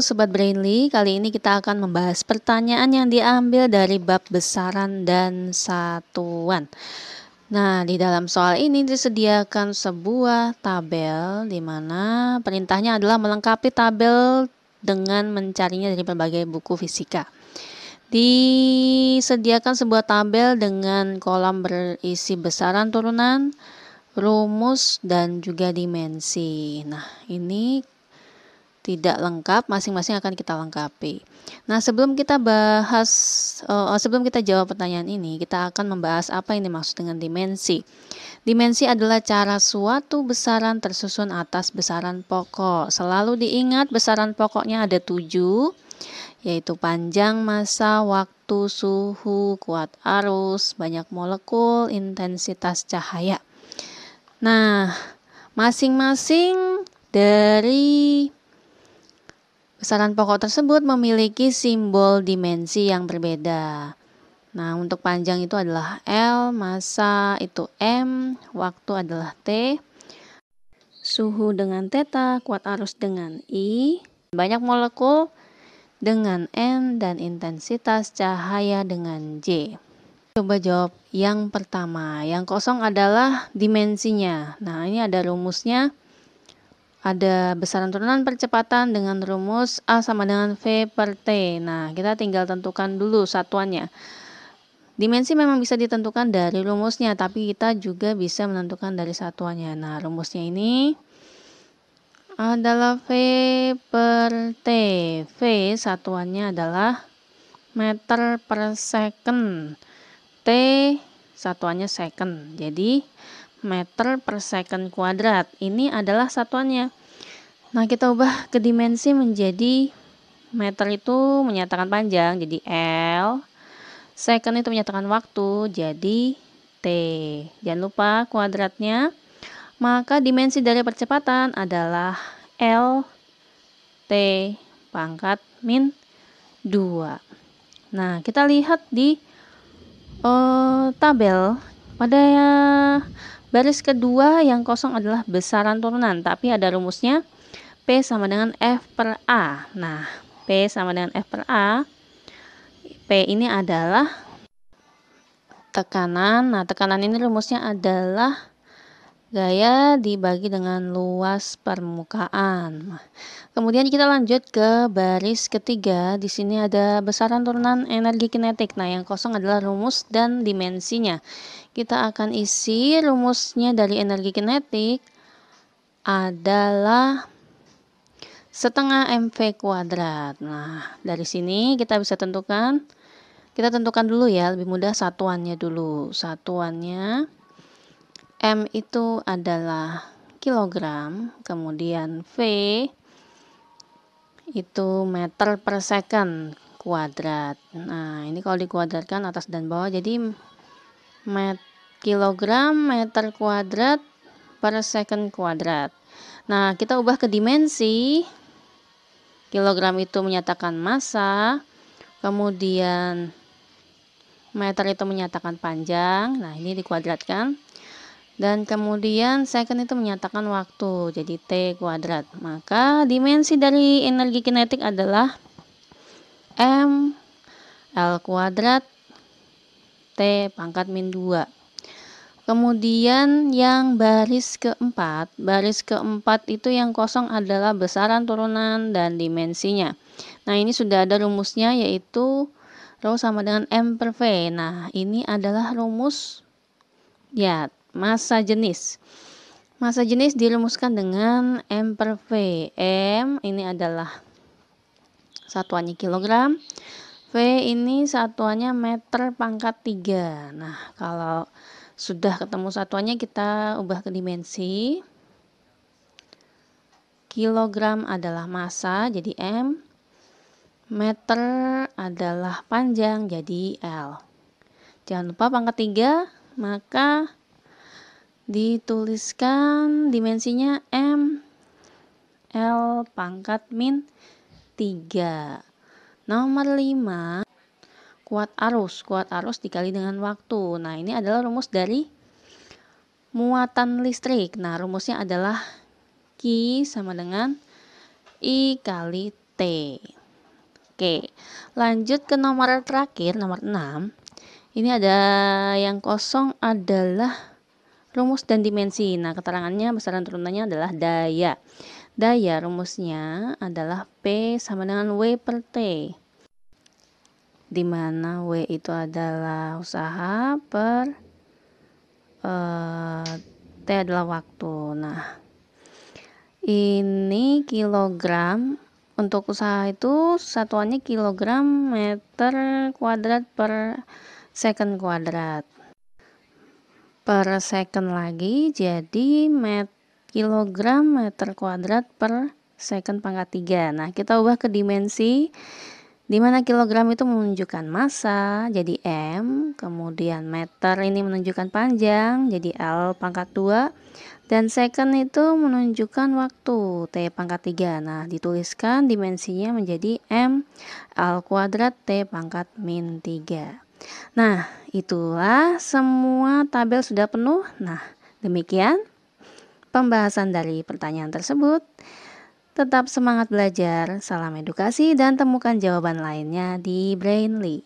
Sobat Brainly, kali ini kita akan membahas pertanyaan yang diambil dari bab besaran dan satuan. Nah, di dalam soal ini disediakan sebuah tabel di mana perintahnya adalah melengkapi tabel dengan mencarinya dari berbagai buku fisika. Disediakan sebuah tabel dengan kolam berisi besaran turunan, rumus, dan juga dimensi. Nah, ini tidak lengkap, masing-masing akan kita lengkapi. Nah, sebelum kita bahas, uh, sebelum kita jawab pertanyaan ini, kita akan membahas apa yang dimaksud dengan dimensi. Dimensi adalah cara suatu besaran tersusun atas besaran pokok. Selalu diingat besaran pokoknya ada tujuh, yaitu panjang, masa, waktu, suhu, kuat arus, banyak molekul, intensitas cahaya. Nah, masing-masing dari Besaran pokok tersebut memiliki simbol dimensi yang berbeda. Nah, untuk panjang itu adalah L, masa itu M, waktu adalah T, suhu dengan theta, kuat arus dengan I, banyak molekul dengan N, dan intensitas cahaya dengan J. Coba jawab yang pertama. Yang kosong adalah dimensinya. Nah, ini ada rumusnya ada besaran turunan percepatan dengan rumus A sama dengan V per T. Nah, kita tinggal tentukan dulu satuannya. Dimensi memang bisa ditentukan dari rumusnya, tapi kita juga bisa menentukan dari satuannya. Nah, rumusnya ini adalah V per T. V satuannya adalah meter per second. T satuannya second. Jadi, meter per second kuadrat. Ini adalah satuannya. Nah, kita ubah ke dimensi menjadi meter itu menyatakan panjang, jadi L. Second itu menyatakan waktu, jadi T. Jangan lupa kuadratnya. Maka dimensi dari percepatan adalah L T pangkat min 2. Nah, kita lihat di uh, tabel pada Baris kedua yang kosong adalah besaran turunan, tapi ada rumusnya P sama dengan F per A. Nah, P sama dengan F per A. P ini adalah tekanan. Nah, tekanan ini rumusnya adalah gaya dibagi dengan luas permukaan. Kemudian kita lanjut ke baris ketiga. Di sini ada besaran turunan energi kinetik. Nah, yang kosong adalah rumus dan dimensinya kita akan isi rumusnya dari energi kinetik adalah setengah mv kuadrat. Nah, dari sini kita bisa tentukan kita tentukan dulu ya, lebih mudah satuannya dulu. Satuannya m itu adalah kilogram, kemudian v itu meter per second kuadrat. Nah, ini kalau dikuadratkan atas dan bawah jadi meter kilogram meter kuadrat per second kuadrat. Nah, kita ubah ke dimensi. Kilogram itu menyatakan massa, kemudian meter itu menyatakan panjang. Nah, ini dikuadratkan. Dan kemudian second itu menyatakan waktu, jadi T kuadrat. Maka dimensi dari energi kinetik adalah M L kuadrat T pangkat min 2. Kemudian yang baris keempat, baris keempat itu yang kosong adalah besaran turunan dan dimensinya. Nah ini sudah ada rumusnya yaitu rho sama dengan m per v. Nah ini adalah rumus ya masa jenis. Masa jenis dirumuskan dengan m per v. M ini adalah satuannya kilogram. V ini satuannya meter pangkat 3. Nah kalau sudah ketemu satuannya kita ubah ke dimensi. Kilogram adalah massa jadi M. Meter adalah panjang jadi L. Jangan lupa pangkat 3, maka dituliskan dimensinya M L pangkat min 3. Nomor 5 kuat arus. Kuat arus dikali dengan waktu. Nah, ini adalah rumus dari muatan listrik. Nah, rumusnya adalah Q sama dengan I kali T. Oke, lanjut ke nomor terakhir, nomor 6. Ini ada yang kosong adalah rumus dan dimensi. Nah, keterangannya besaran turunannya adalah daya. Daya rumusnya adalah P sama dengan W per T di mana W itu adalah usaha per eh, T adalah waktu. Nah, ini kilogram untuk usaha itu satuannya kilogram meter kuadrat per second kuadrat. Per second lagi jadi met kilogram meter kuadrat per second pangkat tiga. Nah, kita ubah ke dimensi di mana kilogram itu menunjukkan massa jadi M, kemudian meter ini menunjukkan panjang jadi L pangkat 2 dan second itu menunjukkan waktu T pangkat 3. Nah, dituliskan dimensinya menjadi M L kuadrat T pangkat min 3. Nah, itulah semua tabel sudah penuh. Nah, demikian pembahasan dari pertanyaan tersebut. Tetap semangat belajar, salam edukasi, dan temukan jawaban lainnya di Brainly.